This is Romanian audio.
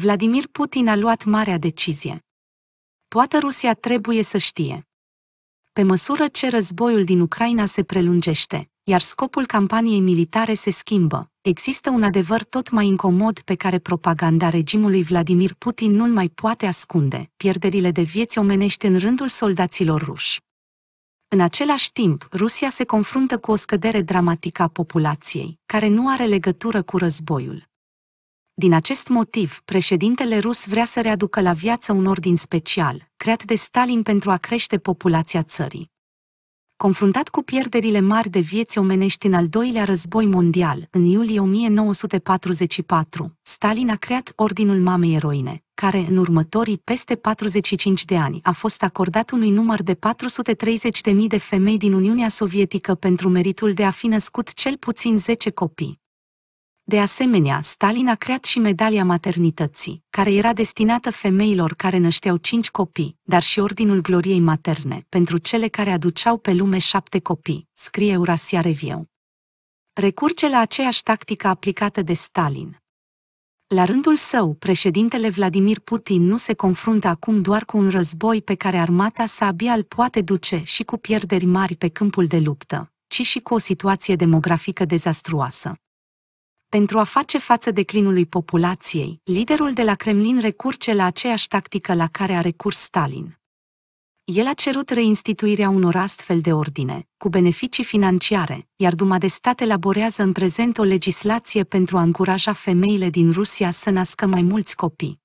Vladimir Putin a luat marea decizie. Poate Rusia trebuie să știe. Pe măsură ce războiul din Ucraina se prelungește, iar scopul campaniei militare se schimbă, există un adevăr tot mai incomod pe care propaganda regimului Vladimir Putin nu-l mai poate ascunde, pierderile de vieți omenești în rândul soldaților ruși. În același timp, Rusia se confruntă cu o scădere dramatică a populației, care nu are legătură cu războiul. Din acest motiv, președintele rus vrea să readucă la viață un ordin special, creat de Stalin pentru a crește populația țării. Confruntat cu pierderile mari de vieți omenești în al doilea război mondial, în iulie 1944, Stalin a creat Ordinul Mamei Eroine, care în următorii peste 45 de ani a fost acordat unui număr de 430.000 de femei din Uniunea Sovietică pentru meritul de a fi născut cel puțin 10 copii. De asemenea, Stalin a creat și medalia maternității, care era destinată femeilor care nășteau cinci copii, dar și Ordinul Gloriei Materne, pentru cele care aduceau pe lume șapte copii, scrie Eurasia Review. Recurge la aceeași tactică aplicată de Stalin. La rândul său, președintele Vladimir Putin nu se confruntă acum doar cu un război pe care armata sa abia îl poate duce și cu pierderi mari pe câmpul de luptă, ci și cu o situație demografică dezastruoasă. Pentru a face față declinului populației, liderul de la Kremlin recurge la aceeași tactică la care a recurs Stalin. El a cerut reinstituirea unor astfel de ordine, cu beneficii financiare, iar Duma de Stat elaborează în prezent o legislație pentru a încuraja femeile din Rusia să nască mai mulți copii.